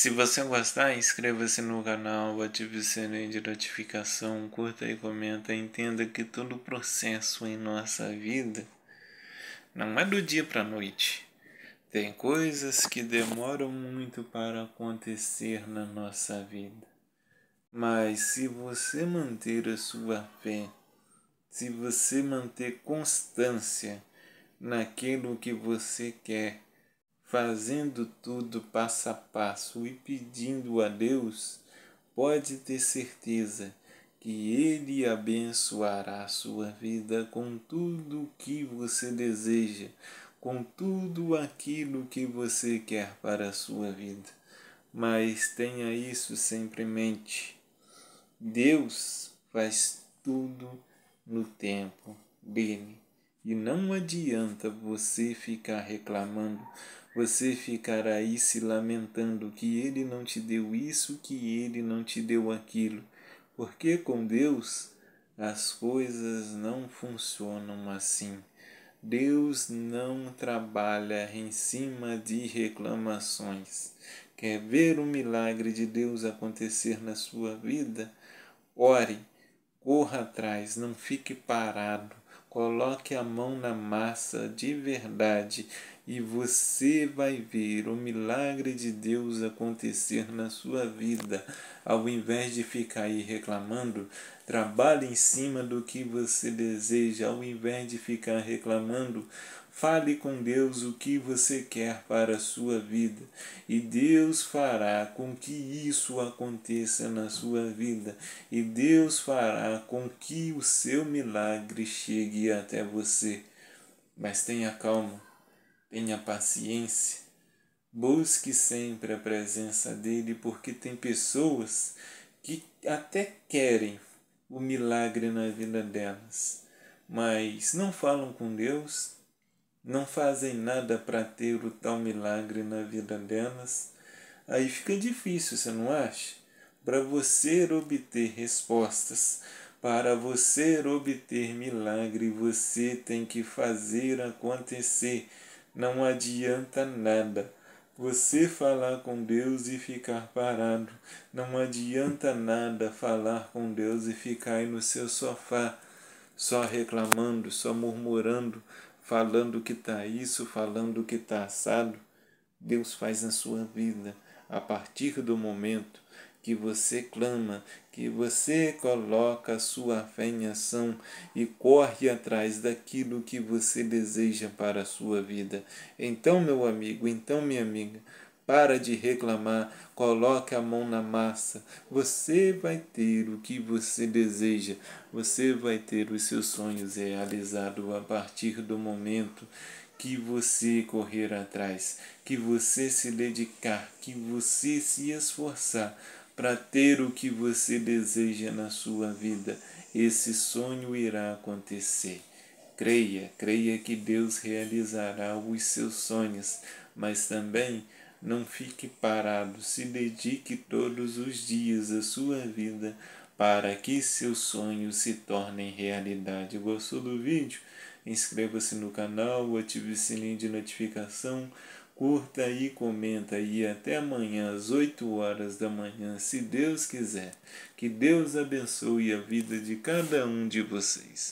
Se você gostar, inscreva-se no canal, ative o sininho de notificação, curta e comenta. Entenda que todo o processo em nossa vida não é do dia para a noite. Tem coisas que demoram muito para acontecer na nossa vida. Mas se você manter a sua fé, se você manter constância naquilo que você quer, fazendo tudo passo a passo e pedindo a Deus, pode ter certeza que Ele abençoará a sua vida com tudo o que você deseja, com tudo aquilo que você quer para a sua vida. Mas tenha isso sempre em mente. Deus faz tudo no tempo dele. E não adianta você ficar reclamando, você ficar aí se lamentando que ele não te deu isso, que ele não te deu aquilo. Porque com Deus as coisas não funcionam assim. Deus não trabalha em cima de reclamações. Quer ver o milagre de Deus acontecer na sua vida? Ore, corra atrás, não fique parado Coloque a mão na massa de verdade e você vai ver o milagre de Deus acontecer na sua vida. Ao invés de ficar aí reclamando, trabalhe em cima do que você deseja, ao invés de ficar reclamando, Fale com Deus o que você quer para a sua vida e Deus fará com que isso aconteça na sua vida e Deus fará com que o seu milagre chegue até você. Mas tenha calma, tenha paciência, busque sempre a presença dele, porque tem pessoas que até querem o milagre na vida delas, mas não falam com Deus não fazem nada para ter o tal milagre na vida delas, aí fica difícil, você não acha? Para você obter respostas, para você obter milagre, você tem que fazer acontecer. Não adianta nada. Você falar com Deus e ficar parado. Não adianta nada falar com Deus e ficar aí no seu sofá, só reclamando, só murmurando, falando que está isso, falando que está assado. Deus faz na sua vida a partir do momento que você clama, que você coloca a sua fé em ação e corre atrás daquilo que você deseja para a sua vida. Então, meu amigo, então, minha amiga, para de reclamar, coloque a mão na massa. Você vai ter o que você deseja. Você vai ter os seus sonhos realizados a partir do momento que você correr atrás, que você se dedicar, que você se esforçar para ter o que você deseja na sua vida. Esse sonho irá acontecer. Creia, creia que Deus realizará os seus sonhos, mas também não fique parado, se dedique todos os dias à sua vida para que seus sonhos se tornem realidade. Gostou do vídeo? Inscreva-se no canal, ative o sininho de notificação, curta e comenta e até amanhã às 8 horas da manhã, se Deus quiser. Que Deus abençoe a vida de cada um de vocês.